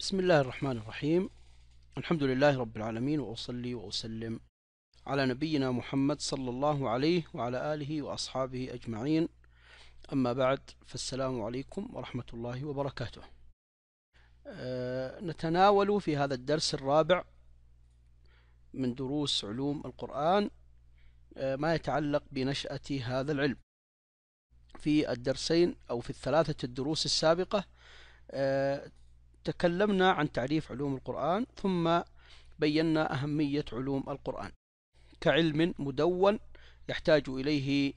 بسم الله الرحمن الرحيم الحمد لله رب العالمين وأصلي وأسلم على نبينا محمد صلى الله عليه وعلى آله وأصحابه أجمعين أما بعد فالسلام عليكم ورحمة الله وبركاته آه، نتناول في هذا الدرس الرابع من دروس علوم القرآن آه، ما يتعلق بنشأة هذا العلم في الدرسين أو في الثلاثة الدروس السابقة آه، تكلمنا عن تعريف علوم القرآن ثم بينا أهمية علوم القرآن كعلم مدون يحتاج إليه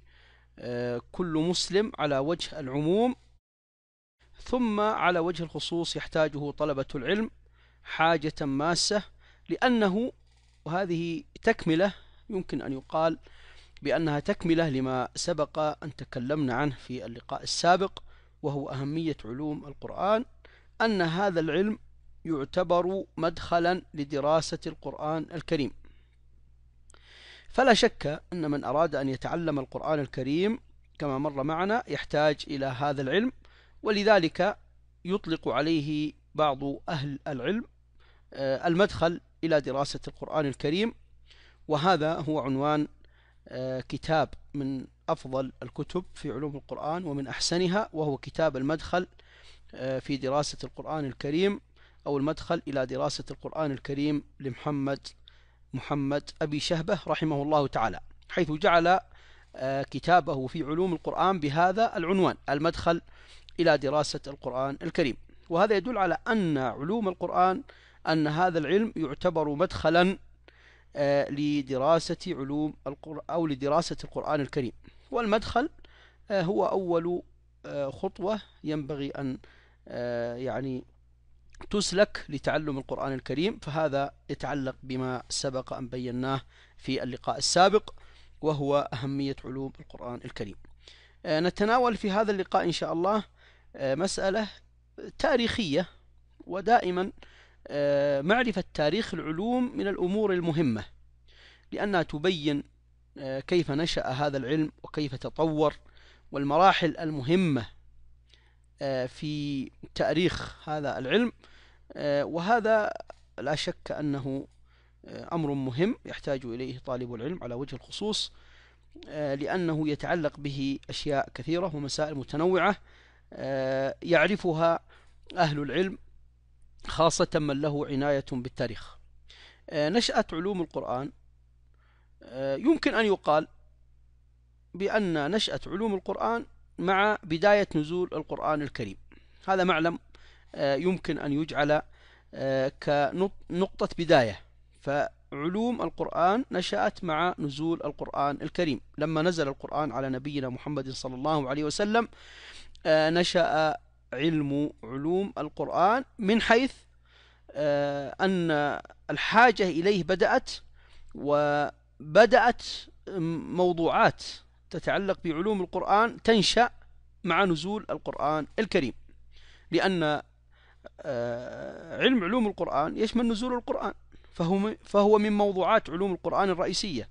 آه، كل مسلم على وجه العموم ثم على وجه الخصوص يحتاجه طلبة العلم حاجة ماسة لأنه وهذه تكملة يمكن أن يقال بأنها تكملة لما سبق أن تكلمنا عنه في اللقاء السابق وهو أهمية علوم القرآن أن هذا العلم يعتبر مدخلا لدراسة القرآن الكريم فلا شك أن من أراد أن يتعلم القرآن الكريم كما مر معنا يحتاج إلى هذا العلم ولذلك يطلق عليه بعض أهل العلم آه، المدخل إلى دراسة القرآن الكريم وهذا هو عنوان آه، كتاب من أفضل الكتب في علوم القرآن ومن أحسنها وهو كتاب المدخل آه، في دراسة القرآن الكريم أو المدخل إلى دراسة القرآن الكريم لمحمد محمد أبي شهبة رحمه الله تعالى حيث جعل آه، كتابه في علوم القرآن بهذا العنوان المدخل إلى دراسة القرآن الكريم وهذا يدل على أن علوم القرآن أن هذا العلم يعتبر مدخلا آه، لدراسة علوم القرآن أو لدراسة القرآن الكريم والمدخل هو أول خطوة ينبغي أن آه، يعني تسلك لتعلم القرآن الكريم فهذا يتعلق بما سبق أن بيناه في اللقاء السابق وهو أهمية علوم القرآن الكريم آه، نتناول في هذا اللقاء إن شاء الله آه، مسألة تاريخية ودائما معرفة تاريخ العلوم من الأمور المهمة لأنها تبين كيف نشأ هذا العلم وكيف تطور والمراحل المهمة آه، في تأريخ هذا العلم آه، وهذا لا شك أنه آه، أمر مهم يحتاج إليه طالب العلم على وجه الخصوص لأنه يتعلق به أشياء كثيرة ومسائل متنوعة يعرفها أهل العلم خاصة من له عناية بالتاريخ نشأة علوم القرآن يمكن أن يقال بأن نشأة علوم القرآن مع بداية نزول القرآن الكريم هذا معلم آه، يمكن أن يجعل آه، كنقطة بداية فعلوم القرآن نشأت مع نزول القرآن الكريم لما نزل القرآن على نبينا محمد صلى الله عليه وسلم آه، نشأ علم علوم القرآن من حيث أن الحاجة إليه بدأت وبدأت موضوعات تتعلق بعلوم القرآن تنشأ مع نزول القرآن الكريم لأن آه، علم علوم القرآن يشمل نزول القرآن فهو فهو من موضوعات علوم القرآن الرئيسية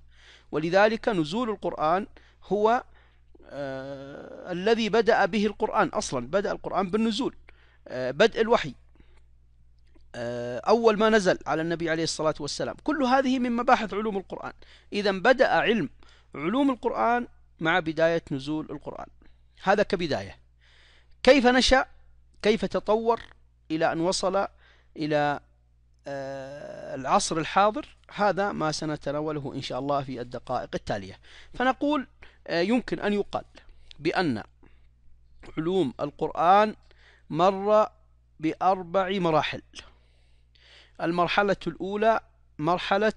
ولذلك نزول القرآن هو آه، الذي بدأ به القرآن أصلا بدأ القرآن بالنزول آه، بدء الوحي أول ما نزل على النبي عليه الصلاة والسلام كل هذه من مباحث علوم القرآن إذا بدأ علم علوم القرآن مع بداية نزول القرآن هذا كبداية كيف نشأ كيف تطور إلى أن وصل إلى آه، العصر الحاضر هذا ما سنتناوله إن شاء الله في الدقائق التالية فنقول آه، يمكن أن يقال بأن علوم القرآن مر بأربع مراحل المرحلة الأولى مرحلة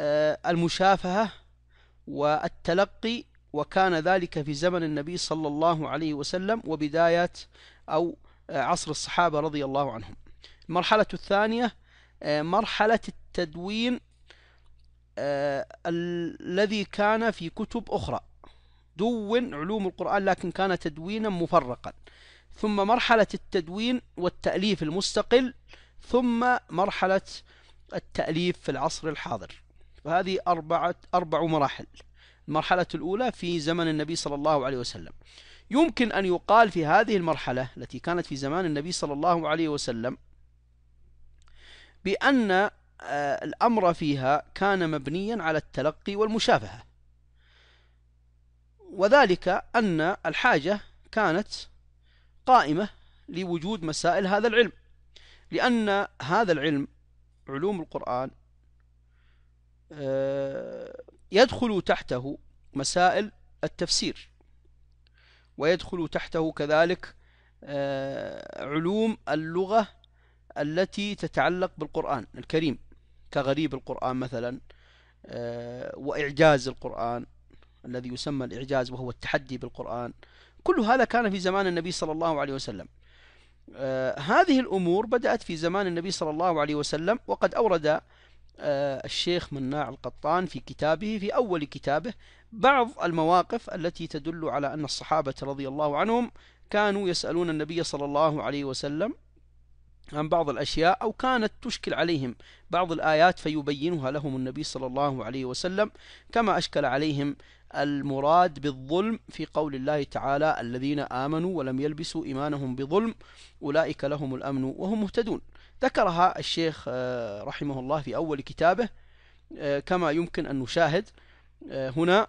آه، المشافهة والتلقي وكان ذلك في زمن النبي صلى الله عليه وسلم وبداية أو آه، عصر الصحابة رضي الله عنهم المرحلة الثانية آه، مرحلة التدوين آه، الذي كان في كتب أخرى دون علوم القرآن لكن كان تدوينا مفرقا ثم مرحلة التدوين والتأليف المستقل ثم مرحلة التأليف في العصر الحاضر فهذه أربعة أربع مراحل المرحلة الأولى في زمن النبي صلى الله عليه وسلم يمكن أن يقال في هذه المرحلة التي كانت في زمان النبي صلى الله عليه وسلم بأن آه، الأمر فيها كان مبنيا على التلقي والمشافهة وذلك أن الحاجة كانت قائمة لوجود مسائل هذا العلم لأن هذا العلم علوم القرآن آه، يدخل تحته مسائل التفسير ويدخل تحته كذلك آه، علوم اللغة التي تتعلق بالقرآن الكريم كغريب القرآن مثلا آه، وإعجاز القرآن الذي يسمى الإعجاز وهو التحدي بالقرآن كل هذا كان في زمان النبي صلى الله عليه وسلم آه، هذه الأمور بدأت في زمان النبي صلى الله عليه وسلم وقد أورد آه، الشيخ مناع القطان في كتابه في أول كتابه بعض المواقف التي تدل على أن الصحابة رضي الله عنهم كانوا يسألون النبي صلى الله عليه وسلم عن بعض الأشياء أو كانت تشكل عليهم بعض الآيات فيبينها لهم النبي صلى الله عليه وسلم كما أشكل عليهم المراد بالظلم في قول الله تعالى الذين آمنوا ولم يلبسوا إيمانهم بظلم أولئك لهم الأمن وهم مهتدون ذكرها الشيخ آه، رحمه الله في أول كتابه آه، كما يمكن أن نشاهد آه، هنا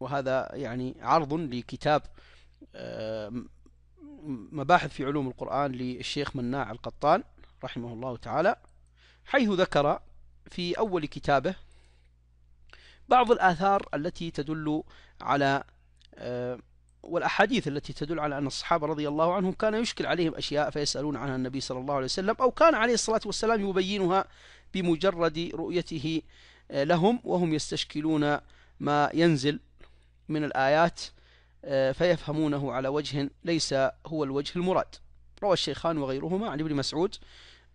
وهذا يعني عرض لكتاب مباحث في علوم القرآن للشيخ مناع القطان رحمه الله تعالى حيث ذكر في أول كتابه بعض الآثار التي تدل على والأحاديث التي تدل على أن الصحابة رضي الله عنهم كان يشكل عليهم أشياء فيسألون عنها النبي صلى الله عليه وسلم أو كان عليه الصلاة والسلام يبينها بمجرد رؤيته آه، لهم وهم يستشكلون ما ينزل من الآيات آه، فيفهمونه على وجه ليس هو الوجه المراد روى الشيخان وغيرهما عن ابن مسعود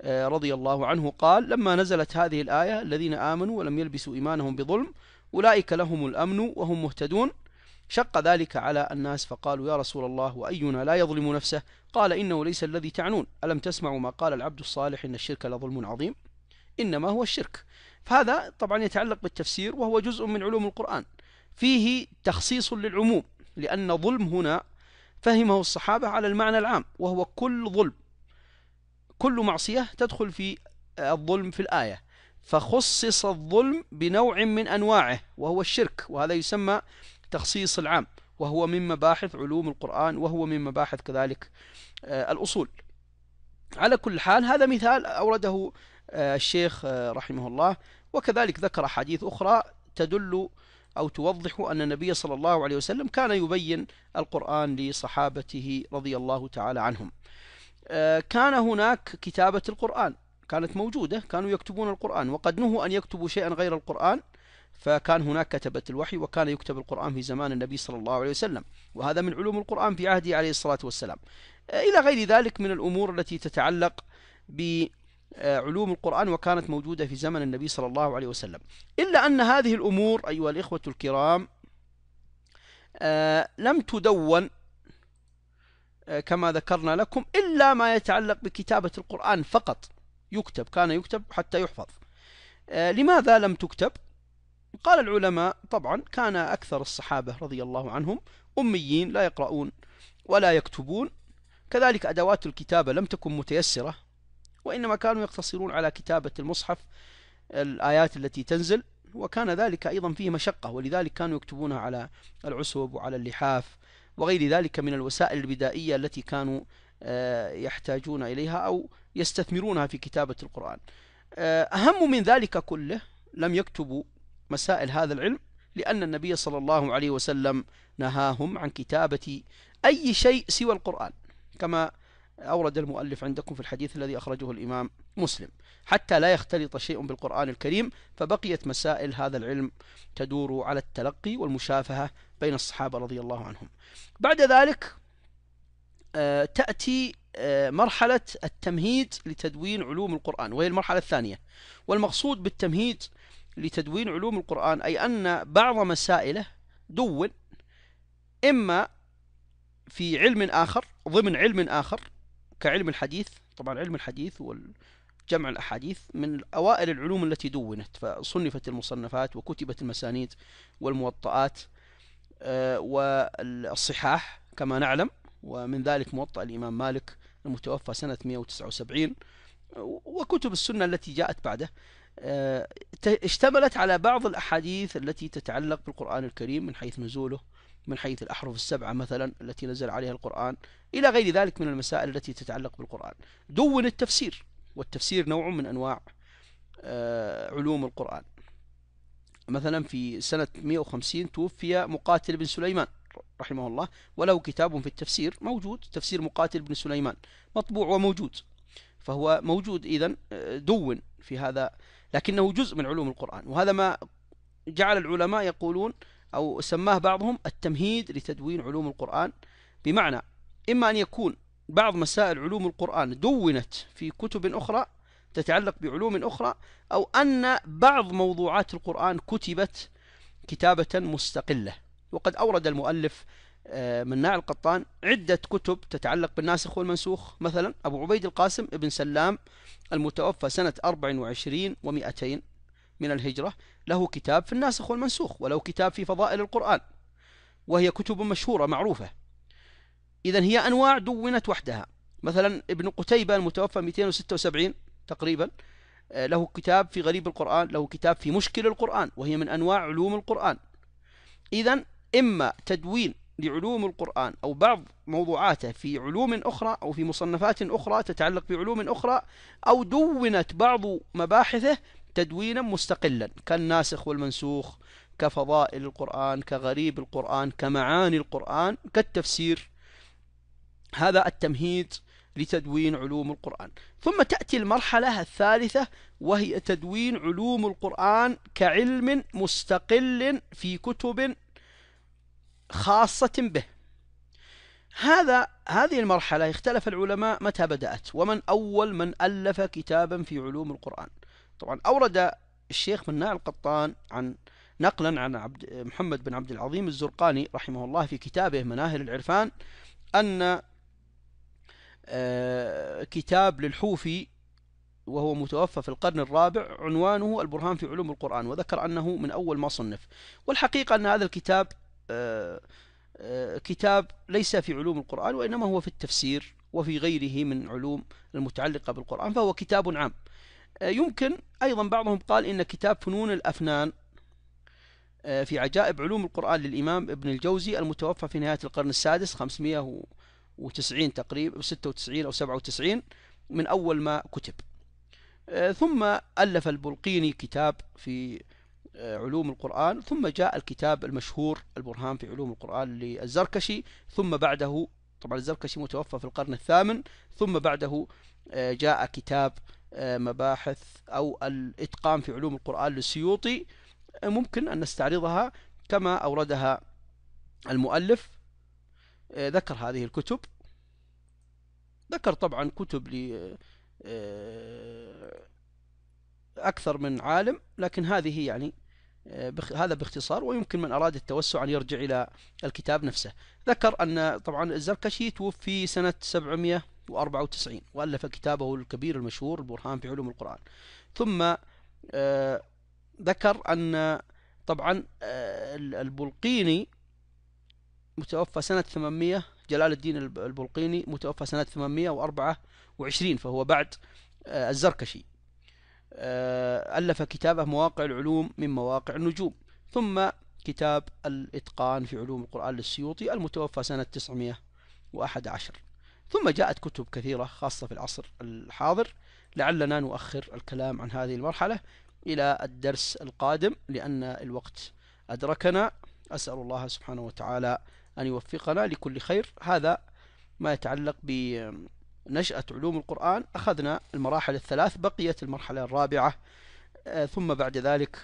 آه، رضي الله عنه قال لما نزلت هذه الآية الذين آمنوا ولم يلبسوا إيمانهم بظلم أولئك لهم الأمن وهم مهتدون شق ذلك على الناس فقالوا يا رسول الله وأينا لا يظلم نفسه قال إنه ليس الذي تعنون ألم تسمعوا ما قال العبد الصالح إن الشرك لظلم عظيم إنما هو الشرك فهذا طبعا يتعلق بالتفسير وهو جزء من علوم القرآن فيه تخصيص للعموم لأن ظلم هنا فهمه الصحابة على المعنى العام وهو كل ظلم كل معصية تدخل في الظلم في الآية فخصص الظلم بنوع من أنواعه وهو الشرك وهذا يسمى التخصيص العام وهو من مباحث علوم القرآن وهو من مباحث كذلك آه، الأصول على كل حال هذا مثال أورده آه، الشيخ آه، رحمه الله وكذلك ذكر أحاديث أخرى تدل أو توضح أن النبي صلى الله عليه وسلم كان يبين القرآن لصحابته رضي الله تعالى عنهم كان هناك كتابة القرآن كانت موجودة كانوا يكتبون القرآن وقد نهوا أن يكتبوا شيئا غير القرآن فكان هناك كتبة الوحي وكان يكتب القرآن في زمان النبي صلى الله عليه وسلم وهذا من علوم القرآن في عهده عليه الصلاة والسلام آه، إلى غير ذلك من الأمور التي تتعلق بعلوم القرآن وكانت موجودة في زمن النبي صلى الله عليه وسلم إلا أن هذه الأمور أيها الإخوة الكرام آه، لم تدون آه، كما ذكرنا لكم إلا ما يتعلق بكتابة القرآن فقط يكتب كان يكتب حتى يحفظ لماذا لم تكتب قال العلماء طبعا كان أكثر الصحابة رضي الله عنهم أميين لا يقرؤون ولا يكتبون كذلك أدوات الكتابة لم تكن متيسرة وإنما كانوا يقتصرون على كتابة المصحف الآيات التي تنزل وكان ذلك أيضا فيه مشقة ولذلك كانوا يكتبونها على العسوب وعلى اللحاف وغير ذلك من الوسائل البدائية التي كانوا آه، يحتاجون إليها أو يستثمرونها في كتابة القرآن آه، أهم من ذلك كله لم يكتبوا مسائل هذا العلم لأن النبي صلى الله عليه وسلم نهاهم عن كتابة أي شيء سوى القرآن كما أورد المؤلف عندكم في الحديث الذي أخرجه الإمام مسلم حتى لا يختلط شيء بالقرآن الكريم فبقيت مسائل هذا العلم تدور على التلقي والمشافهة بين الصحابة رضي الله عنهم بعد ذلك آه، تأتي آه، مرحلة التمهيد لتدوين علوم القرآن وهي المرحلة الثانية والمقصود بالتمهيد لتدوين علوم القرآن أي أن بعض مسائله دون إما في علم آخر ضمن علم آخر كعلم الحديث طبعا علم الحديث والجمع الأحاديث من أوائل العلوم التي دونت فصنفت المصنفات وكتبت المسانيد والموطئات آه، والصحاح كما نعلم ومن ذلك موطأ الإمام مالك المتوفى سنة 179 وكتب السنة التي جاءت بعده آه، اشتملت على بعض الأحاديث التي تتعلق بالقرآن الكريم من حيث نزوله من حيث الأحرف السبعة مثلا التي نزل عليها القرآن إلى غير ذلك من المسائل التي تتعلق بالقرآن دون التفسير والتفسير نوع من أنواع آه، علوم القرآن مثلا في سنة 150 توفي مقاتل بن سليمان رحمه الله وله كتاب في التفسير موجود تفسير مقاتل بن سليمان مطبوع وموجود فهو موجود إذا آه، دون في هذا لكنه جزء من علوم القرآن وهذا ما جعل العلماء يقولون أو سماه بعضهم التمهيد لتدوين علوم القرآن بمعنى إما أن يكون بعض مسائل علوم القرآن دونت في كتب أخرى تتعلق بعلوم أخرى أو أن بعض موضوعات القرآن كتبت كتابة مستقلة وقد أورد المؤلف آه، مناع القطان عدة كتب تتعلق بالناسخ والمنسوخ مثلا أبو عبيد القاسم ابن سلام المتوفى سنة 24 و200 من الهجرة له كتاب في الناسخ والمنسوخ وله كتاب في فضائل القرآن وهي كتب مشهورة معروفة إذا هي أنواع دونت وحدها مثلا ابن قتيبة المتوفى 276 تقريبا آه، له كتاب في غريب القرآن له كتاب في مشكل القرآن وهي من أنواع علوم القرآن إذا إما تدوين لعلوم القرآن أو بعض موضوعاته في علوم أخرى أو في مصنفات أخرى تتعلق بعلوم أخرى أو دونت بعض مباحثه تدوينا مستقلا كالناسخ والمنسوخ كفضائل القرآن كغريب القرآن كمعاني القرآن كالتفسير هذا التمهيد لتدوين علوم القرآن ثم تأتي المرحلة الثالثة وهي تدوين علوم القرآن كعلم مستقل في كتب خاصة به هذا هذه المرحلة اختلف العلماء متى بدأت ومن أول من ألف كتابا في علوم القرآن طبعا أورد الشيخ مناع القطان عن نقلا عن عبد محمد بن عبد العظيم الزرقاني رحمه الله في كتابه مناهل العرفان أن آه، كتاب للحوفي وهو متوفى في القرن الرابع عنوانه البرهان في علوم القرآن وذكر أنه من أول ما صنف والحقيقة أن هذا الكتاب آه، آه، كتاب ليس في علوم القرآن وإنما هو في التفسير وفي غيره من علوم المتعلقة بالقرآن فهو كتاب عام آه، يمكن أيضا بعضهم قال إن كتاب فنون الأفنان في عجائب علوم القرآن للإمام ابن الجوزي المتوفى في نهاية القرن السادس 590 تقريبا 96 أو 97 من أول ما كتب ثم ألف البلقيني كتاب في علوم القرآن ثم جاء الكتاب المشهور البرهان في علوم القرآن للزركشي ثم بعده طبعا الزركشي متوفى في القرن الثامن ثم بعده آه، جاء كتاب آه، مباحث أو الإتقان في علوم القرآن للسيوطي آه، ممكن أن نستعرضها كما أوردها المؤلف ذكر هذه الكتب ذكر طبعا كتب ل أكثر من عالم لكن هذه يعني آه، بخ... هذا باختصار ويمكن من أراد التوسع أن يرجع إلى الكتاب نفسه ذكر أن طبعا الزركشي توفي سنة 794 وألف كتابه الكبير المشهور البرهان في علوم القرآن ثم آه، ذكر أن طبعا آه، البلقيني متوفى سنة 800 جلال الدين البلقيني متوفى سنة 824 فهو بعد الزركشي آه، ألف كتابه مواقع العلوم من مواقع النجوم ثم كتاب الإتقان في علوم القرآن للسيوطي المتوفى سنة 911 ثم جاءت كتب كثيرة خاصة في العصر الحاضر لعلنا نؤخر الكلام عن هذه المرحلة إلى الدرس القادم لأن الوقت أدركنا أسأل الله سبحانه وتعالى أن يوفقنا لكل خير هذا ما يتعلق ب نشأة علوم القرآن أخذنا المراحل الثلاث بقيت المرحلة الرابعة آه، ثم بعد ذلك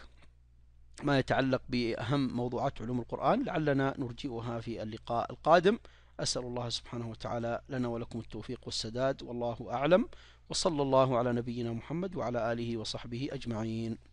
ما يتعلق بأهم موضوعات علوم القرآن لعلنا نرجئها في اللقاء القادم أسأل الله سبحانه وتعالى لنا ولكم التوفيق والسداد والله أعلم وصلى الله على نبينا محمد وعلى آله وصحبه أجمعين